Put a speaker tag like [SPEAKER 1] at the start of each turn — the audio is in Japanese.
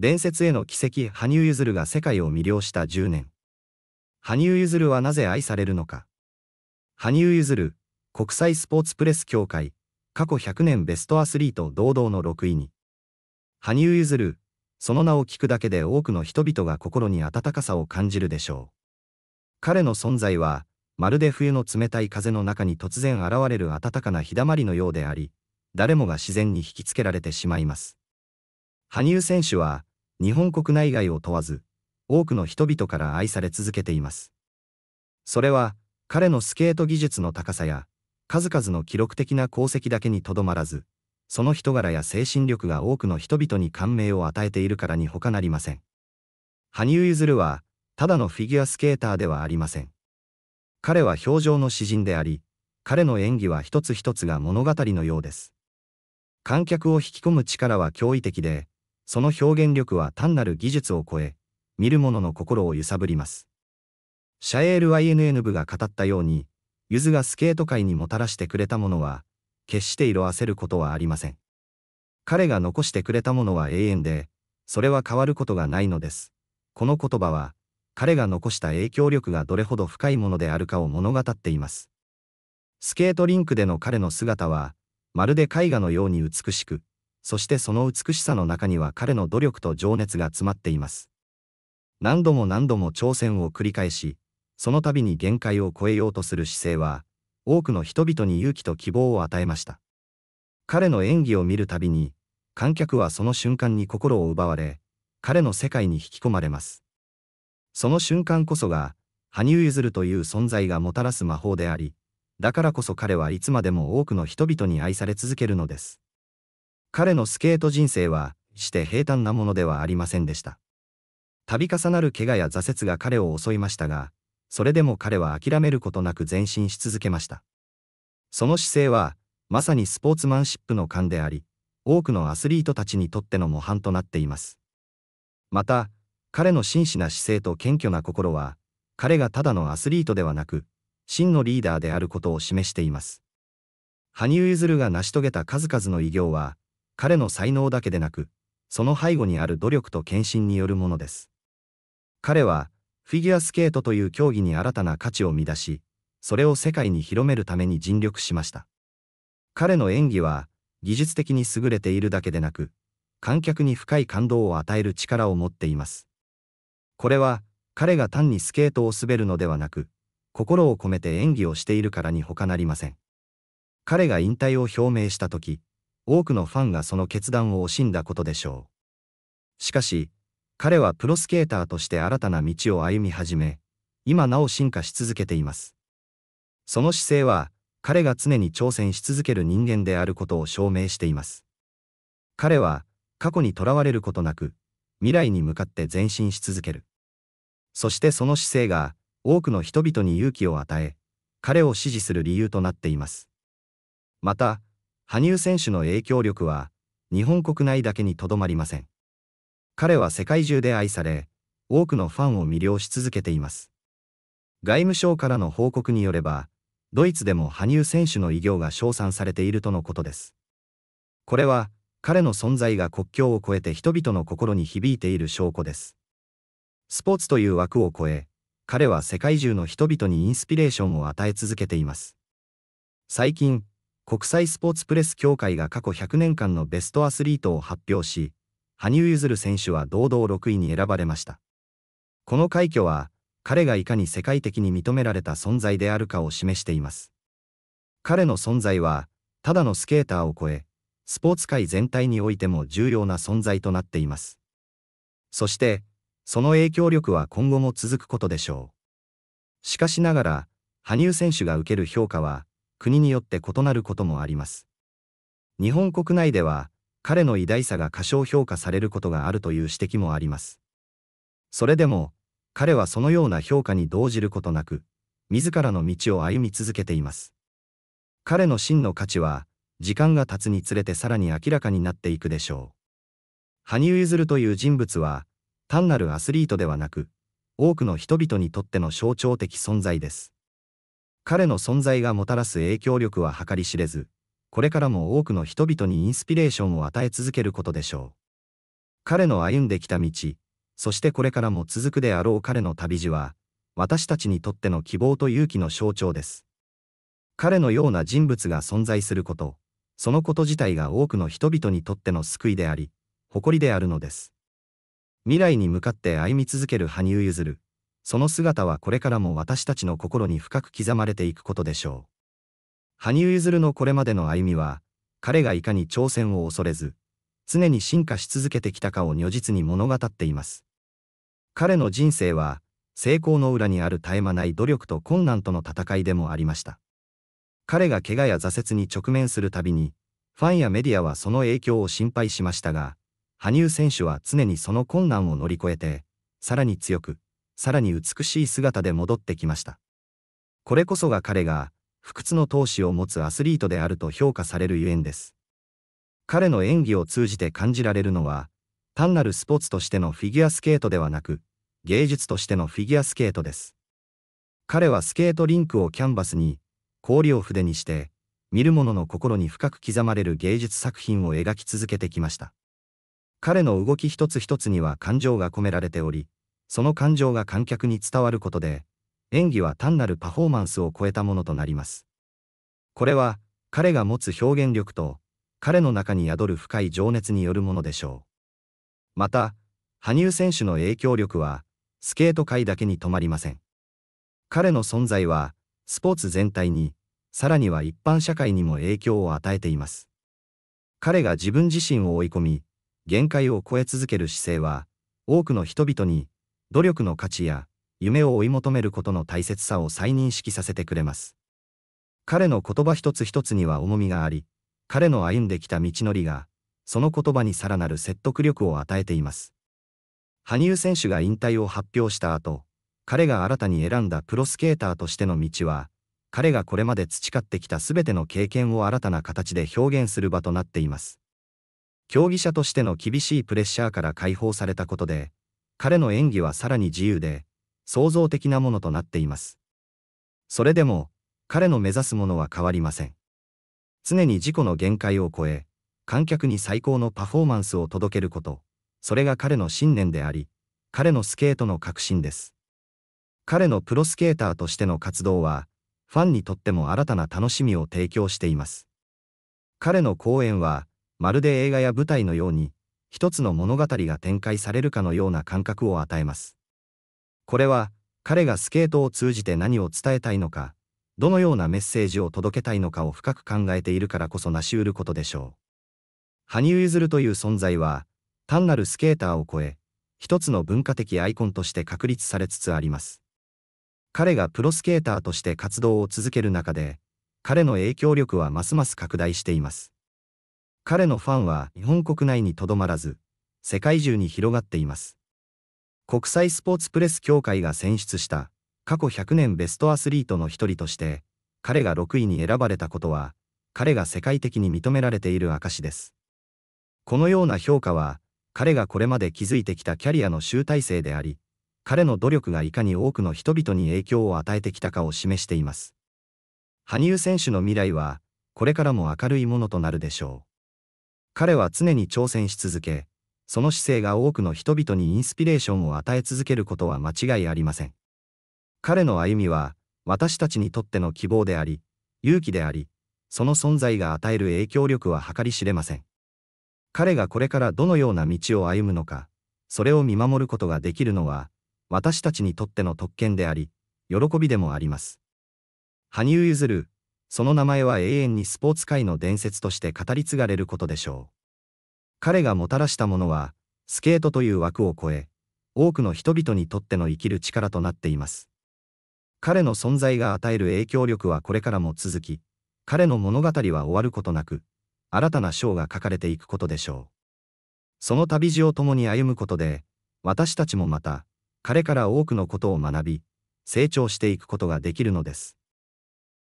[SPEAKER 1] 伝説への奇跡羽生結弦が世界を魅了した10年。羽生結弦はなぜ愛されるのか。羽生結弦、国際スポーツプレス協会、過去100年ベストアスリート堂々の6位に。羽生結弦、その名を聞くだけで多くの人々が心に温かさを感じるでしょう。彼の存在は、まるで冬の冷たい風の中に突然現れる暖かな日だまりのようであり、誰もが自然に引きつけられてしまいます。羽生選手は、日本国内外を問わず、多くの人々から愛され続けています。それは、彼のスケート技術の高さや、数々の記録的な功績だけにとどまらず、その人柄や精神力が多くの人々に感銘を与えているからに他なりません。羽生結弦は、ただのフィギュアスケーターではありません。彼は表情の詩人であり、彼の演技は一つ一つが物語のようです。観客を引き込む力は驚異的で、その表現力は単なる技術を超え、見る者の心を揺さぶります。シャエール YNN 部が語ったように、ゆずがスケート界にもたらしてくれたものは、決して色あせることはありません。彼が残してくれたものは永遠で、それは変わることがないのです。この言葉は、彼が残した影響力がどれほど深いものであるかを物語っています。スケートリンクでの彼の姿は、まるで絵画のように美しく、そしてその美しさの中には彼の努力と情熱が詰まっています。何度も何度も挑戦を繰り返し、その度に限界を超えようとする姿勢は、多くの人々に勇気と希望を与えました。彼の演技を見るたびに、観客はその瞬間に心を奪われ、彼の世界に引き込まれます。その瞬間こそが、羽生結弦という存在がもたらす魔法であり、だからこそ彼はいつまでも多くの人々に愛され続けるのです。彼のスケート人生は、して平坦なものではありませんでした。度重なる怪我や挫折が彼を襲いましたが、それでも彼は諦めることなく前進し続けました。その姿勢は、まさにスポーツマンシップの勘であり、多くのアスリートたちにとっての模範となっています。また、彼の真摯な姿勢と謙虚な心は、彼がただのアスリートではなく、真のリーダーであることを示しています。羽生結弦が成し遂げた数々の偉業は、彼の才能だけでなく、その背後にある努力と献身によるものです。彼は、フィギュアスケートという競技に新たな価値を生み出し、それを世界に広めるために尽力しました。彼の演技は、技術的に優れているだけでなく、観客に深い感動を与える力を持っています。これは、彼が単にスケートを滑るのではなく、心を込めて演技をしているからに他なりません。彼が引退を表明した時、多くのファンがその決断を惜しんだことでしょう。しかし、彼はプロスケーターとして新たな道を歩み始め、今なお進化し続けています。その姿勢は、彼が常に挑戦し続ける人間であることを証明しています。彼は、過去にとらわれることなく、未来に向かって前進し続ける。そしてその姿勢が、多くの人々に勇気を与え、彼を支持する理由となっています。また、羽生選手の影響力は日本国内だけにとどまりません。彼は世界中で愛され、多くのファンを魅了し続けています。外務省からの報告によれば、ドイツでも羽生選手の偉業が称賛されているとのことです。これは、彼の存在が国境を越えて人々の心に響いている証拠です。スポーツという枠を超え、彼は世界中の人々にインスピレーションを与え続けています。最近、国際スポーツプレス協会が過去100年間のベストアスリートを発表し、羽生結弦選手は堂々6位に選ばれました。この快挙は、彼がいかに世界的に認められた存在であるかを示しています。彼の存在は、ただのスケーターを超え、スポーツ界全体においても重要な存在となっています。そして、その影響力は今後も続くことでしょう。しかしながら、羽生選手が受ける評価は、国によって異なることもあります。日本国内では、彼の偉大さが過小評価されることがあるという指摘もあります。それでも、彼はそのような評価に動じることなく、自らの道を歩み続けています。彼の真の価値は、時間が経つにつれてさらに明らかになっていくでしょう。羽生結弦という人物は、単なるアスリートではなく、多くの人々にとっての象徴的存在です。彼の存在がもたらす影響力は計り知れず、これからも多くの人々にインスピレーションを与え続けることでしょう。彼の歩んできた道、そしてこれからも続くであろう彼の旅路は、私たちにとっての希望と勇気の象徴です。彼のような人物が存在すること、そのこと自体が多くの人々にとっての救いであり、誇りであるのです。未来に向かって歩み続ける羽生結弦。その姿はこれからも私たちの心に深く刻まれていくことでしょう。羽生結弦のこれまでの歩みは、彼がいかに挑戦を恐れず、常に進化し続けてきたかを如実に物語っています。彼の人生は、成功の裏にある絶え間ない努力と困難との戦いでもありました。彼が怪我や挫折に直面するたびに、ファンやメディアはその影響を心配しましたが、羽生選手は常にその困難を乗り越えて、さらに強く、さらに美しい姿で戻ってきました。これこそが彼が、不屈の闘志を持つアスリートであると評価されるゆえんです。彼の演技を通じて感じられるのは、単なるスポーツとしてのフィギュアスケートではなく、芸術としてのフィギュアスケートです。彼はスケートリンクをキャンバスに、氷を筆にして、見る者の心に深く刻まれる芸術作品を描き続けてきました。彼の動き一つ一つには感情が込められており、その感情が観客に伝わることで、演技は単なるパフォーマンスを超えたものとなります。これは、彼が持つ表現力と、彼の中に宿る深い情熱によるものでしょう。また、羽生選手の影響力は、スケート界だけに止まりません。彼の存在は、スポーツ全体に、さらには一般社会にも影響を与えています。彼が自分自身を追い込み、限界を超え続ける姿勢は、多くの人々に努力の価値や夢を追い求めることの大切さを再認識させてくれます。彼の言葉一つ一つには重みがあり、彼の歩んできた道のりが、その言葉にさらなる説得力を与えています。羽生選手が引退を発表した後、彼が新たに選んだプロスケーターとしての道は、彼がこれまで培ってきたすべての経験を新たな形で表現する場となっています。競技者としての厳しいプレッシャーから解放されたことで、彼の演技はさらに自由で、創造的なものとなっています。それでも、彼の目指すものは変わりません。常に自己の限界を超え、観客に最高のパフォーマンスを届けること、それが彼の信念であり、彼のスケートの革新です。彼のプロスケーターとしての活動は、ファンにとっても新たな楽しみを提供しています。彼の講演は、まるで映画や舞台のように、一つの物語が展開されるかのような感覚を与えます。これは、彼がスケートを通じて何を伝えたいのか、どのようなメッセージを届けたいのかを深く考えているからこそ成し得ることでしょう。羽生結弦という存在は、単なるスケーターを超え、一つの文化的アイコンとして確立されつつあります。彼がプロスケーターとして活動を続ける中で、彼の影響力はますます拡大しています。彼のファンは日本国内にとどまらず、世界中に広がっています。国際スポーツプレス協会が選出した過去100年ベストアスリートの一人として、彼が6位に選ばれたことは、彼が世界的に認められている証です。このような評価は、彼がこれまで築いてきたキャリアの集大成であり、彼の努力がいかに多くの人々に影響を与えてきたかを示しています。羽生選手の未来は、これからも明るいものとなるでしょう。彼は常に挑戦し続け、その姿勢が多くの人々にインスピレーションを与え続けることは間違いありません。彼の歩みは、私たちにとっての希望であり、勇気であり、その存在が与える影響力は計り知れません。彼がこれからどのような道を歩むのか、それを見守ることができるのは、私たちにとっての特権であり、喜びでもあります。羽生結弦その名前は永遠にスポーツ界の伝説として語り継がれることでしょう。彼がもたらしたものは、スケートという枠を超え、多くの人々にとっての生きる力となっています。彼の存在が与える影響力はこれからも続き、彼の物語は終わることなく、新たな章が書かれていくことでしょう。その旅路を共に歩むことで、私たちもまた、彼から多くのことを学び、成長していくことができるのです。